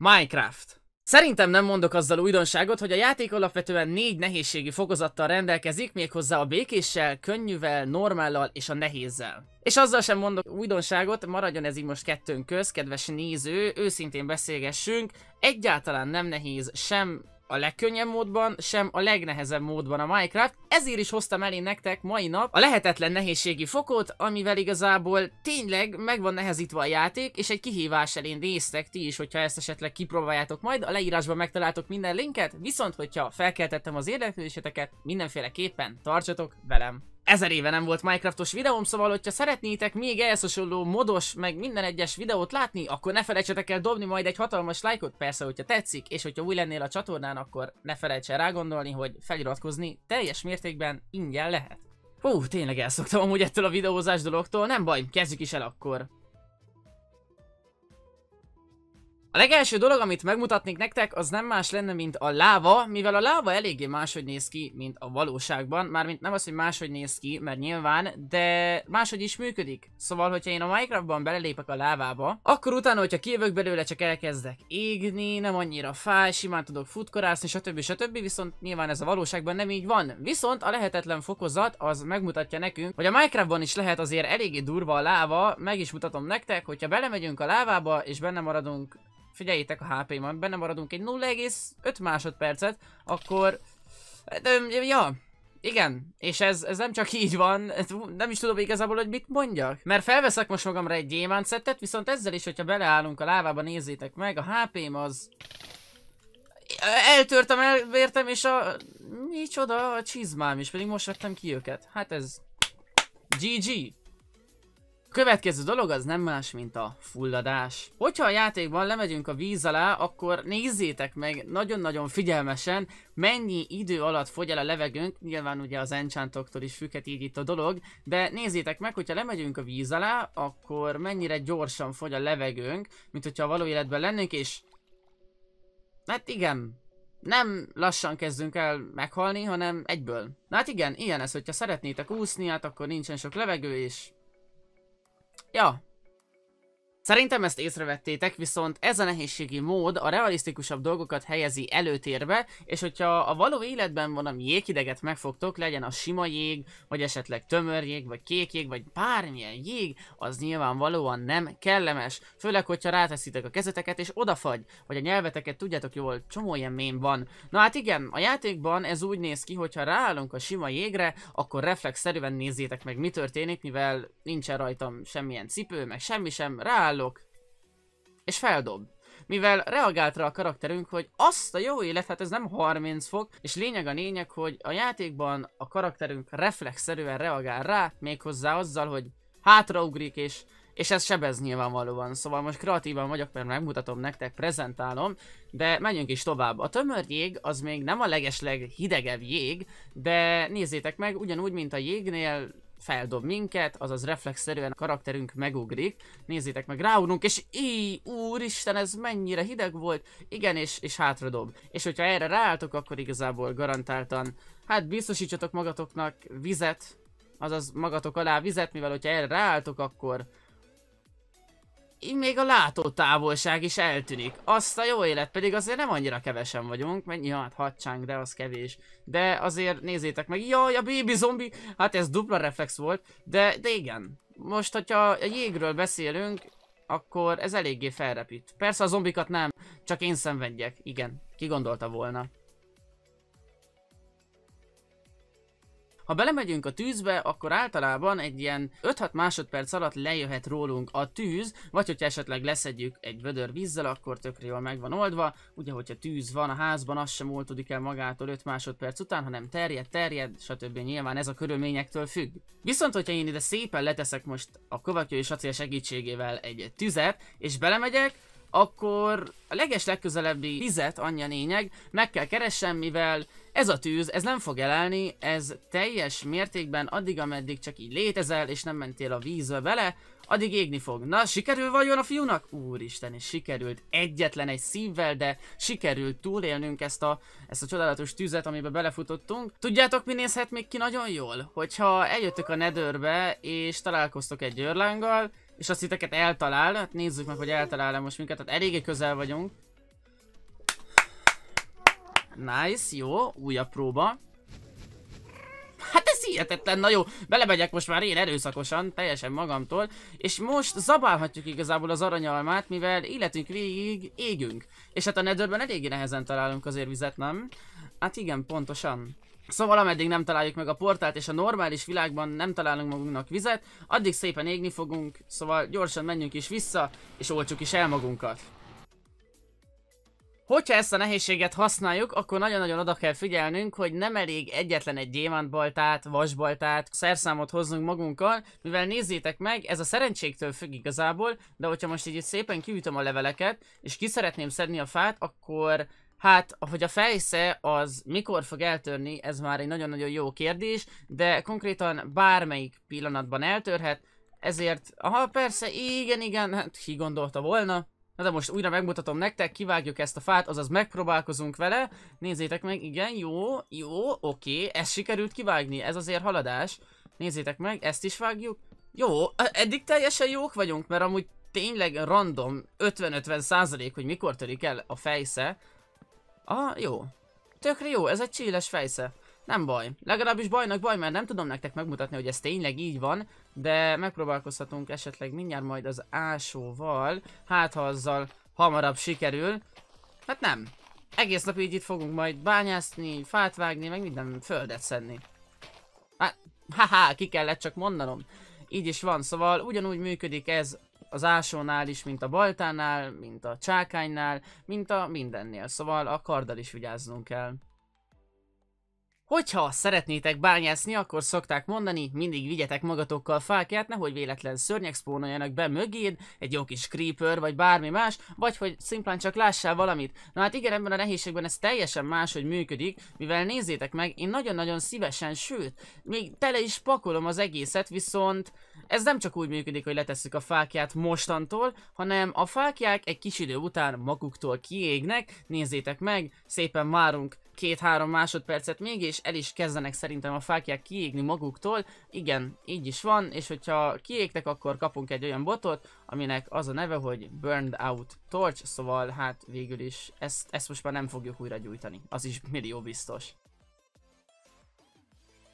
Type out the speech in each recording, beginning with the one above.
Minecraft. Szerintem nem mondok azzal újdonságot, hogy a játék alapvetően négy nehézségi fokozattal rendelkezik, méghozzá a békéssel, könnyűvel, normállal és a nehézzel. És azzal sem mondok újdonságot, maradjon ez így most kettőnk köz, kedves néző, őszintén beszélgessünk, egyáltalán nem nehéz sem a legkönnyebb módban, sem a legnehezebb módban a Minecraft, ezért is hoztam elé nektek mai nap a lehetetlen nehézségi fokot, amivel igazából tényleg meg van nehezítve a játék, és egy kihívás elé néztek ti is, hogyha ezt esetleg kipróbáljátok majd, a leírásban megtaláltok minden linket, viszont hogyha felkeltettem az érdeklődéseteket, mindenféleképpen tartsatok velem! ezer éve nem volt Minecraftos videóm, szóval hogyha szeretnétek még ehhez hasonló modos, meg minden egyes videót látni, akkor ne felejtsetek el dobni majd egy hatalmas lájkot, persze, hogyha tetszik, és hogyha új lennél a csatornán, akkor ne felejts el rágondolni, hogy feliratkozni teljes mértékben ingyen lehet. Hú, tényleg elszoktam amúgy ettől a videózás dologtól, nem baj, kezdjük is el akkor. A legelső dolog, amit megmutatnék nektek, az nem más lenne, mint a láva, mivel a láva eléggé máshogy néz ki, mint a valóságban, mármint nem az, hogy máshogy néz ki, mert nyilván, de máshogy is működik. Szóval, hogyha én a Minecraftban belelépek a lávába, akkor utána, hogyha kijövök belőle, csak elkezdek égni, nem annyira fáj, simán tudok futkorászni, stb. stb. Viszont nyilván ez a valóságban nem így van. Viszont a lehetetlen fokozat az megmutatja nekünk, hogy a Minecraftban is lehet azért eléggé durva a láva, meg is mutatom nektek, hogyha belemegyünk a lávába és benne maradunk figyeljétek a HP-man, benne maradunk egy 0,5 másodpercet, akkor... Ja, igen, és ez, ez nem csak így van, nem is tudom igazából, hogy mit mondjak. Mert felveszek most magamra egy gyémánt szettet, viszont ezzel is, hogyha beleállunk a lávába, nézzétek meg, a HP-m az... Eltörtem, elvértem, és a... Micsoda a csizmám is, pedig most vettem ki őket. Hát ez... GG! Következő dolog az nem más, mint a fulladás. Hogyha a játékban lemegyünk a víz alá, akkor nézzétek meg nagyon-nagyon figyelmesen, mennyi idő alatt fogy el a levegőnk, nyilván ugye az enchantoktól is függhet így itt a dolog, de nézzétek meg, hogyha lemegyünk a víz alá, akkor mennyire gyorsan fogy a levegőnk, mint hogyha a való életben lennünk, és... Hát igen, nem lassan kezdünk el meghalni, hanem egyből. Na hát igen, ilyen ez, hogyha szeretnétek úszni, hát akkor nincsen sok levegő, és Ja, Szerintem ezt észrevettétek, viszont ez a nehézségi mód a realisztikusabb dolgokat helyezi előtérbe, és hogyha a való életben valami jégideget megfogtok, legyen a sima jég, vagy esetleg tömör jég, vagy kék jég, vagy bármilyen jég, az nyilvánvalóan nem kellemes. Főleg, hogyha ráteszitek a kezeteket és odafagy, vagy a nyelveteket tudjátok jól, csomó ilyen mém van. Na hát igen, a játékban ez úgy néz ki, hogyha ráállunk a sima jégre, akkor reflexzerűen nézzétek meg mi történik, mivel nincsen rajtam semmilyen cipő, meg semmi sem, rááll állok, és feldob. Mivel reagált rá a karakterünk, hogy azt a jó élet, hát ez nem 30 fok, és lényeg a lényeg, hogy a játékban a karakterünk reflexzerűen reagál rá, méghozzá azzal, hogy hátraugrik, és, és ez sebez nyilvánvalóan. Szóval most kreatívan vagyok, mert megmutatom nektek, prezentálom, de menjünk is tovább. A tömör jég az még nem a legesleg hidegebb jég, de nézzétek meg, ugyanúgy, mint a jégnél feldob minket, azaz reflexzerűen a karakterünk megugrik. Nézzétek meg, ráugrunk, és így, úristen, ez mennyire hideg volt. Igen, és, és hátradob. És hogyha erre ráálltok, akkor igazából garantáltan, hát biztosítsatok magatoknak vizet, azaz magatok alá vizet, mivel hogyha erre ráálltok, akkor így még a látótávolság is eltűnik. Azt a jó élet pedig azért nem annyira kevesen vagyunk, mennyi, hát hadcsánk, de az kevés. De azért nézzétek meg, jaj, a baby zombi, hát ez dupla reflex volt, de, de igen. Most, hogyha a jégről beszélünk, akkor ez eléggé felrepít. Persze a zombikat nem, csak én szenvedjek, igen, ki gondolta volna. Ha belemegyünk a tűzbe, akkor általában egy ilyen 5-6 másodperc alatt lejöhet rólunk a tűz, vagy hogyha esetleg leszedjük egy vödör vízzel, akkor tökre jól meg van oldva. Ugye, hogyha tűz van a házban, az sem oltódik el magától 5 másodperc után, hanem terjed, terjed, stb. Nyilván ez a körülményektől függ. Viszont, hogyha én ide szépen leteszek most a kovatyó és acél segítségével egy tüzet, és belemegyek, akkor a leges legközelebbi vizet, annyi a lényeg, meg kell keressem, mivel ez a tűz, ez nem fog elállni, ez teljes mértékben addig, ameddig csak így létezel, és nem mentél a vízbe bele, addig égni fog. Na, sikerül vajon a fiúnak? Úristen, és sikerült egyetlen egy szívvel, de sikerült túlélnünk ezt a, ezt a csodálatos tüzet, amiben belefutottunk. Tudjátok, mi nézhet még ki nagyon jól? Hogyha eljöttök a nedőrbe, és találkoztok egy őrlánggal, és azt hiteket eltalál, hát nézzük meg, hogy eltalál-e most minket, tehát eléggé közel vagyunk. Nice, jó, újabb próba. Hát ez hihetetlen, na jó, belemegyek most már én erőszakosan, teljesen magamtól, és most zabálhatjuk igazából az aranyalmát, mivel életünk végig égünk. És hát a nedőrben eléggé nehezen találunk azért vizet, nem? Hát igen, pontosan. Szóval ameddig nem találjuk meg a portált és a normális világban nem találunk magunknak vizet, addig szépen égni fogunk, szóval gyorsan menjünk is vissza, és oltsuk is el magunkat. Hogyha ezt a nehézséget használjuk, akkor nagyon-nagyon oda kell figyelnünk, hogy nem elég egyetlen egy gyémántbaltát, vasbaltát, szerszámot hoznunk magunkkal, mivel nézzétek meg, ez a szerencségtől függ igazából, de hogyha most így szépen kiütöm a leveleket, és ki szeretném szedni a fát, akkor Hát, hogy a fejsze az mikor fog eltörni, ez már egy nagyon-nagyon jó kérdés, de konkrétan bármelyik pillanatban eltörhet, ezért, aha persze, igen, igen, hát ki gondolta volna. Na de most újra megmutatom nektek, kivágjuk ezt a fát, azaz megpróbálkozunk vele. Nézzétek meg, igen, jó, jó, oké, ez sikerült kivágni, ez azért haladás. Nézzétek meg, ezt is vágjuk. Jó, e, eddig teljesen jók vagyunk, mert amúgy tényleg random 50-50 százalék, -50 hogy mikor törik el a fejsze. Ah jó. Tökre jó, ez egy csilles fejsze. Nem baj. Legalábbis bajnak baj, mert nem tudom nektek megmutatni, hogy ez tényleg így van, de megpróbálkozhatunk esetleg mindjárt majd az ásóval, hát ha azzal hamarabb sikerül. Hát nem. Egész nap így itt fogunk majd bányászni, fát vágni, meg minden földet szedni. Hát, haha, ki kellett csak mondanom. Így is van, szóval ugyanúgy működik ez az ásónál is, mint a baltánál, mint a csákánynál, mint a mindennél. Szóval a karddal is vigyáznunk kell. Hogyha szeretnétek bányászni, akkor szokták mondani, mindig vigyetek magatokkal fákját, nehogy véletlen szörnyek spónoljanak be mögéd, egy jó kis creeper, vagy bármi más, vagy hogy szimplán csak lássál valamit. Na hát igen, ebben a nehézségben ez teljesen máshogy működik, mivel nézzétek meg, én nagyon-nagyon szívesen, sőt, még tele is pakolom az egészet, viszont ez nem csak úgy működik, hogy letesszük a fákját mostantól, hanem a fákják egy kis idő után maguktól kiégnek, nézzétek meg, szépen várunk két-három másodpercet még, és el is kezdenek szerintem a fákják kiégni maguktól. Igen, így is van, és hogyha kiégtek, akkor kapunk egy olyan botot, aminek az a neve, hogy Burned Out Torch, szóval hát végül is ezt, ezt most már nem fogjuk újra gyújtani, az is millió biztos.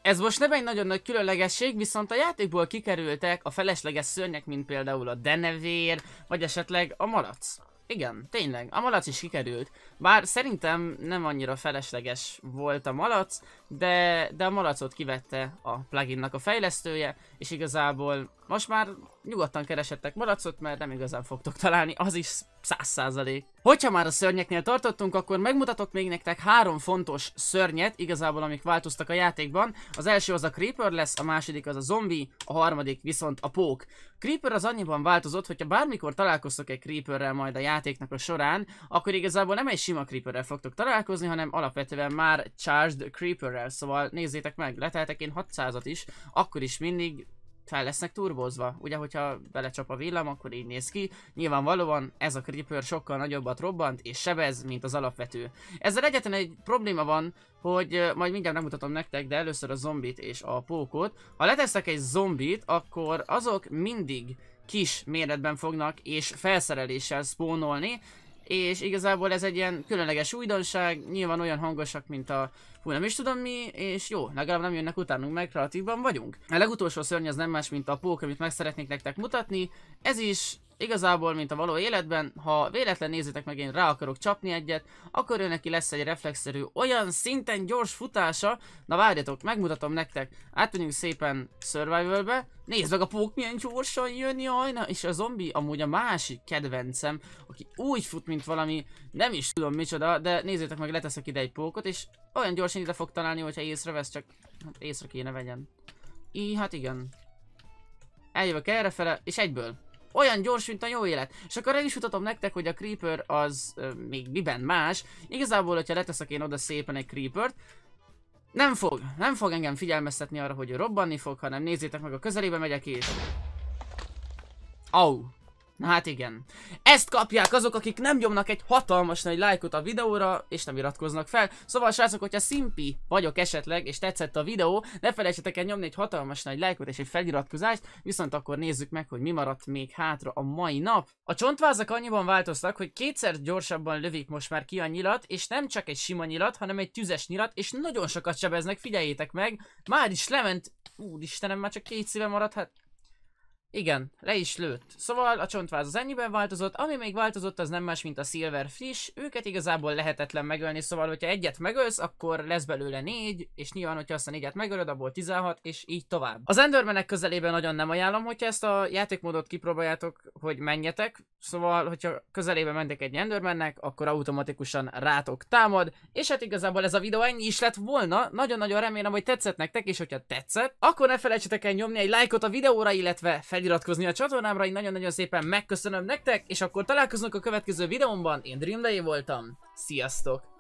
Ez most nem egy nagyon nagy különlegesség, viszont a játékból kikerültek a felesleges szörnyek, mint például a denevér, vagy esetleg a malac. Igen, tényleg, a malac is kikerült. Bár szerintem nem annyira felesleges volt a malac, de, de a malacot kivette a pluginnak a fejlesztője, és igazából most már nyugodtan keresettek maracot, mert nem igazán fogtok találni, az is száz százalék. Hogyha már a szörnyeknél tartottunk, akkor megmutatok még nektek három fontos szörnyet, igazából amik változtak a játékban. Az első az a Creeper lesz, a második az a zombi, a harmadik viszont a pók. Creeper az annyiban változott, hogyha bármikor találkoztok egy Creeperrel majd a játéknak a során, akkor igazából nem egy sima Creeperrel fogtok találkozni, hanem alapvetően már Charged Creeperrel, szóval nézzétek meg, leteltek én 600-at is, akkor is mindig fel lesznek turbozva. Ugye, hogyha belecsap a villám, akkor így néz ki. Nyilvánvalóan ez a Creeper sokkal nagyobbat robbant és sebez, mint az alapvető. Ezzel egyetlen egy probléma van, hogy majd mindjárt megmutatom nektek, de először a zombit és a pókot. Ha leteszek egy zombit, akkor azok mindig kis méretben fognak és felszereléssel spónolni, és igazából ez egy ilyen különleges újdonság, nyilván olyan hangosak, mint a hú nem is tudom mi, és jó, legalább nem jönnek utánunk, meg kreatívban vagyunk. A legutolsó szörny az nem más, mint a pók, amit meg szeretnék nektek mutatni, ez is Igazából, mint a való életben, ha véletlen nézitek meg én rá akarok csapni egyet, akkor ő neki lesz egy reflexzerű olyan szinten gyors futása. Na várjatok, megmutatom nektek. átmenjünk szépen Survivalbe. Nézd meg a pók milyen gyorsan jön, jaj, na, és a zombi amúgy a másik kedvencem, aki úgy fut, mint valami, nem is tudom micsoda, de nézzétek meg, leteszek ide egy pókot, és olyan gyorsan ide fog találni, hogyha észrevesz, csak hát észre kéne vegyen. Így, hát igen. Eljövök errefele, és egyből. Olyan gyors, mint a jó élet. És akkor el is mutatom nektek, hogy a Creeper az ö, még miben más. Igazából, hogyha leteszek én oda szépen egy Creepert, nem fog, nem fog engem figyelmeztetni arra, hogy robbanni fog, hanem nézzétek meg a közelébe megyek és... Au! Na Hát igen. Ezt kapják azok, akik nem nyomnak egy hatalmas nagy lájkot a videóra, és nem iratkoznak fel. Szóval srácok, hogyha szimpi vagyok esetleg, és tetszett a videó, ne felejtsetek el nyomni egy hatalmas nagy lájkot és egy feliratkozást, viszont akkor nézzük meg, hogy mi maradt még hátra a mai nap. A csontvázak annyiban változtak, hogy kétszer gyorsabban lövik most már ki a nyilat, és nem csak egy sima nyilat, hanem egy tüzes nyilat, és nagyon sokat sebeznek, figyeljétek meg, már is lement, úristenem, már csak két szíve maradt, hát igen, le is lőtt. Szóval a csontváz az ennyiben változott, ami még változott az nem más, mint a Silver Fish, őket igazából lehetetlen megölni, szóval hogyha egyet megölsz, akkor lesz belőle négy, és nyilván, hogyha azt a négyet megölöd, abból 16, és így tovább. Az Endermenek közelében nagyon nem ajánlom, hogyha ezt a játékmódot kipróbáljátok, hogy menjetek, szóval, hogyha közelébe mentek egy Endermennek, akkor automatikusan rátok támad, és hát igazából ez a videó ennyi is lett volna, nagyon-nagyon remélem, hogy tetszett nektek, és hogyha tetszett, akkor ne felejtsetek el nyomni egy lájkot a videóra, illetve fel feliratkozni a csatornámra, én nagyon-nagyon szépen megköszönöm nektek, és akkor találkozunk a következő videómban, én Dreamlay voltam, sziasztok!